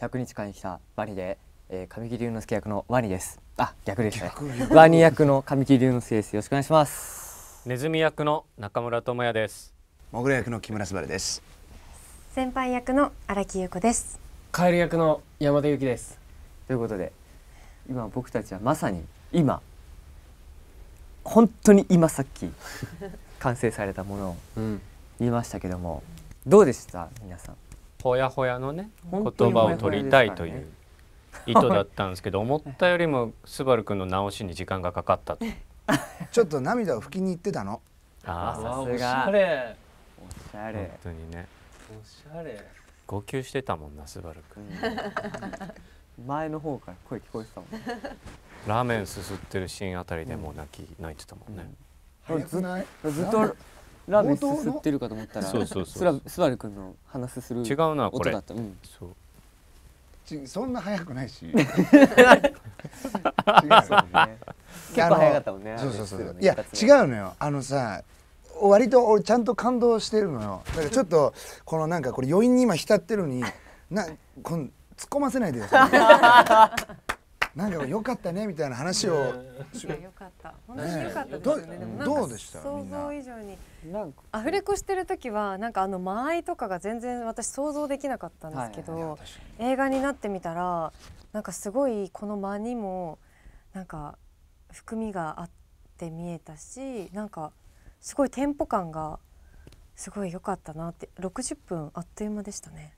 100日間生きたワニで、えー、神木隆之介役のワニですあ逆ですねワニ役の神木隆之介ですよろしくお願いしますネズミ役の中村智也ですモグラ役の木村昴です先輩役の荒木優子ですカエル役の山田由紀ですということで今僕たちはまさに今本当に今さっき 完成されたものを見ましたけども、どうでした皆さんほやほやのね言葉を取りたいという意図だったんですけど 思ったよりもスバル君の直しに時間がかかった ちょっと涙を拭きに行ってたのああさすがおしゃれおしゃれ本当にねおしゃれ号泣してたもんなスバル君前の方から声聞こえてたもんラーメンすすってるシーンあたりでもう泣き泣いてたもんね、ずっとラーメンすすってるかと思ったらそうそうそうスバルの話すする違うなこれ音うん、そうちそんな早くないし 違う、ね、結構早かったもんねそうそうそう、いや違うのよあのさ割と俺ちゃんと感動してるのよだからちょっとこのなんかこれ余韻に今浸ってるのになこん突っ込ませないでくださいなんか良かったねみたいな話を。良かった。本当に良かったですね。どうでした想像以上に。アフレコしてる時はなんかあの間合いとかが全然私想像できなかったんですけど、映画になってみたらなんかすごいこの間にもなんか含みがあって見えたし、なんかすごいテンポ感がすごい良かったなって60分あっという間でしたね。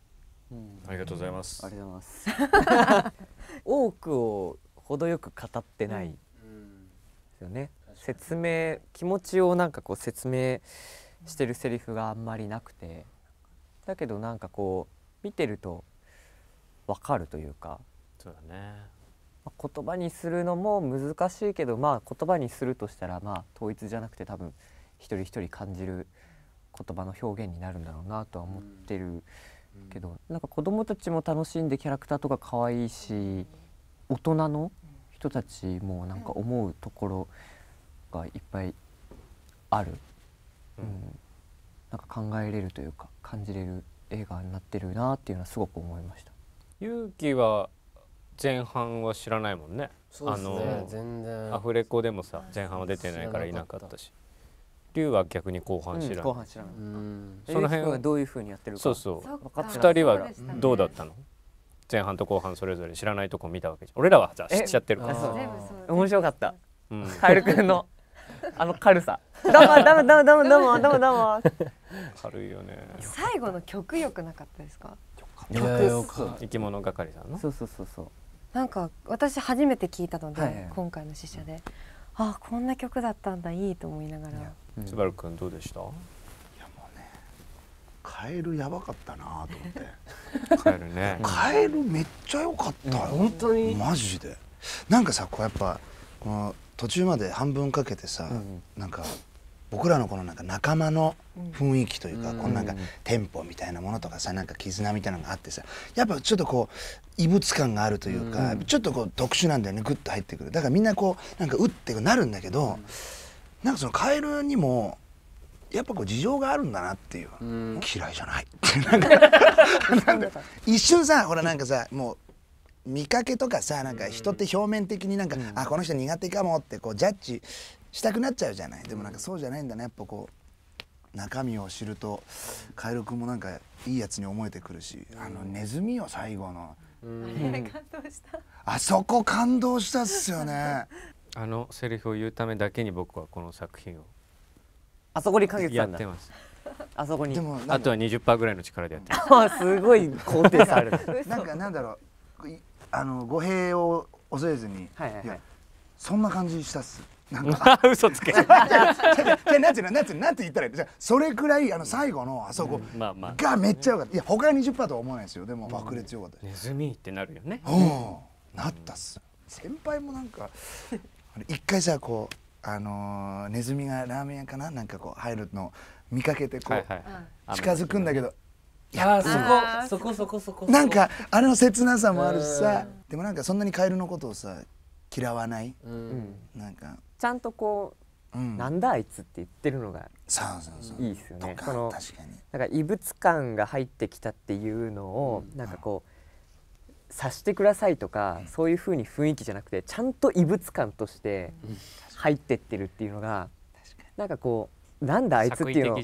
ありがとうございます。ありがとうございます。多くを程よく語ってないですよね。説明気持ちをなんかこう説明してるセリフがあんまりなくて、だけどなんかこう見てるとわかるというか。そうだね。言葉にするのも難しいけど、まあ、言葉にするとしたら、まあ、統一じゃなくて多分一人一人感じる言葉の表現になるんだろうなとは思ってる。うんけど、なんか子供たちも楽しんでキャラクターとか可愛いし大人の人たちもなんか思うところがいっぱいある、うん、なんか考えれるというか感じれる映画になってるなっていうのはすごく思いました。勇気は前半は知らないもんね、ね、あのアフレコでもさ前半は出てないからいなかったし。龍は逆に後半知らない、後半知らないその辺はどういうふうにやってるかそうそう二人はどうだったの、前半と後半それぞれ知らないとこ見たわけじゃん俺らはじゃあ知っちゃってるから面白かった、うん、カエル君のあの軽さどうもどうもどうもどうもどうもどうも軽いよね最後の曲よくなかったですか曲よく生き物係さんのそうそうそうそうなんか私初めて聞いたので、今回の試写であこんな曲だったんだいいと思いながらつばる君どうでしたいやもうねカエルやばかったなと思って カエルねカエルめっちゃ良かったよ、本当にマジでなんかさこうやっぱこの途中まで半分かけてさ、うん、なんか僕らのこのなんか仲間の雰囲気というか、うん、このなんかテンポみたいなものとかさなんか絆みたいなのがあってさやっぱちょっとこう異物感があるというか、うん、ちょっとこう特殊なんだよねグッと入ってくるだからみんなこうなんかうってなるんだけど、うなんかそのカエルにもやっぱこう事情があるんだなっていう、う嫌いじゃない 一瞬さほらなんかさもう見かけとかさなんか人って表面的になんか、うん、あこの人苦手かもってこうジャッジしたくなっちゃうじゃないでもなんかそうじゃないんだねやっぱこう中身を知るとカエル君もなんかいいやつに思えてくるし、あのネズミよ最後の。あそこ感動したっすよねあのセリフを言うためだけに僕はこの作品をあそこにかけてたんだやってますあそこにでもあとは20%ぐらいの力でやってます すごい肯定される なんかなんだろうあの語弊を恐れずに、はいはいはい、そんな感じしたっすなんか 嘘つけなんていて言ったらいいじゃそれくらいあの最後のあそこがめっちゃよかったいや他に20%とは思わないですよでも爆裂良かった、うん、ネズミってなるよねうんなったっす先輩もなんか一回さこうあのー、ネズミがラーメン屋かななんかこう入るの見かけてこう、はいはい、近づくんだけど、いやそこそこそこなんかあれの切なさもあるしさでもなんかそんなにカエルのことをさ嫌わない、うん、なんかちゃんとこう、うん、なんだあいつって言ってるのがいいですよね。そのなんか異物感が入ってきたっていうのを、うん、なんかこう。察してくださいとか、そういうふうに雰囲気じゃなくてちゃんと異物感として入ってってるっていうのが、うなんかこうなんだあいつっていうのを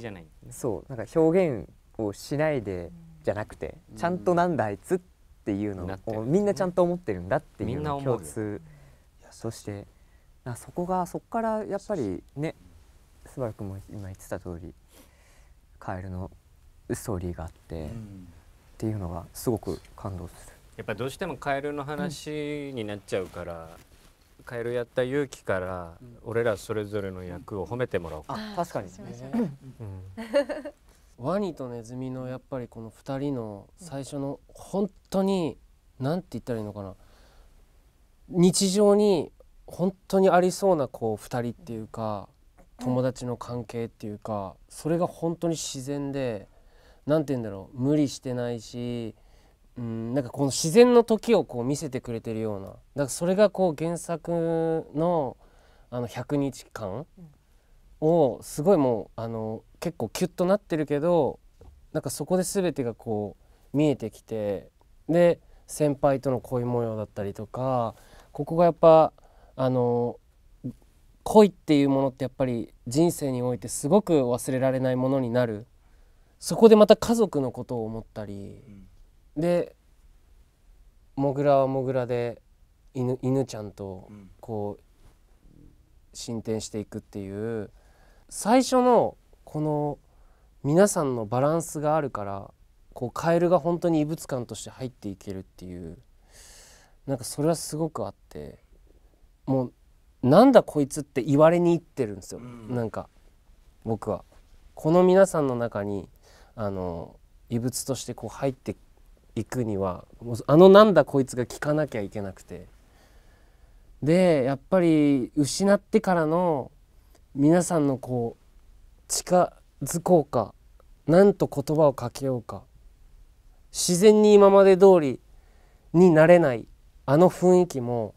そうなんか表現をしないでじゃなくて、ちゃんとなんだあいつっていうのをみんなちゃんと思ってるんだっていうの共通そしてなそこがそこからやっぱりねスバル君も今言ってた通りカエルのストーリーがあって、っていうのがすごく感動する。やっぱどうしてもカエルの話になっちゃうから、うん、カエルやった勇気から、俺らそれぞれの役を褒めてもらおうか、うん、確かに、ね、ワニとネズミのやっぱりこの2人の最初の本当に何て言ったらいいのかな日常に本当にありそうなこう2人っていうか友達の関係っていうかそれが本当に自然で何て言うんだろう無理してないしうんなんかこの自然の時をこう見せてくれてるようなだからそれがこう原作のあの100日間をすごいもうあの結構キュッとなってるけどなんかそこで全てがこう見えてきてで先輩との恋模様だったりとかここがやっぱあの恋っていうものってやっぱり人生においてすごく忘れられないものになるそこでまた家族のことを思ったり。うんでモグラはモグラで犬犬ちゃんとこう進展していくっていう最初のこの皆さんのバランスがあるからこうカエルが本当に異物感として入っていけるっていうなんかそれはすごくあってもうなんだこいつって言われにいってるんですよ、なんか僕は。この皆さんの中にあの異物としてこう入って行くにはもうあのなんだこいつが聞かなきゃいけなくてでやっぱり失ってからの皆さんのこう近づこうかなんと言葉をかけようか自然に今まで通りになれないあの雰囲気も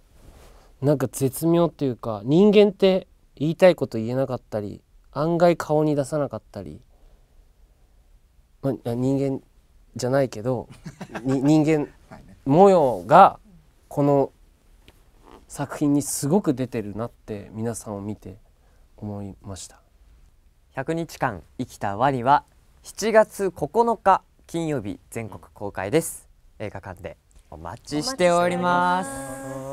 なんか絶妙っていうか人間って言いたいこと言えなかったり案外顔に出さなかったり、まあ、人間じゃないけど 人間模様がこの作品にすごく出てるなって皆さんを見て思いました100日間生きたワニは7月9日金曜日全国公開です映画館でお待ちしております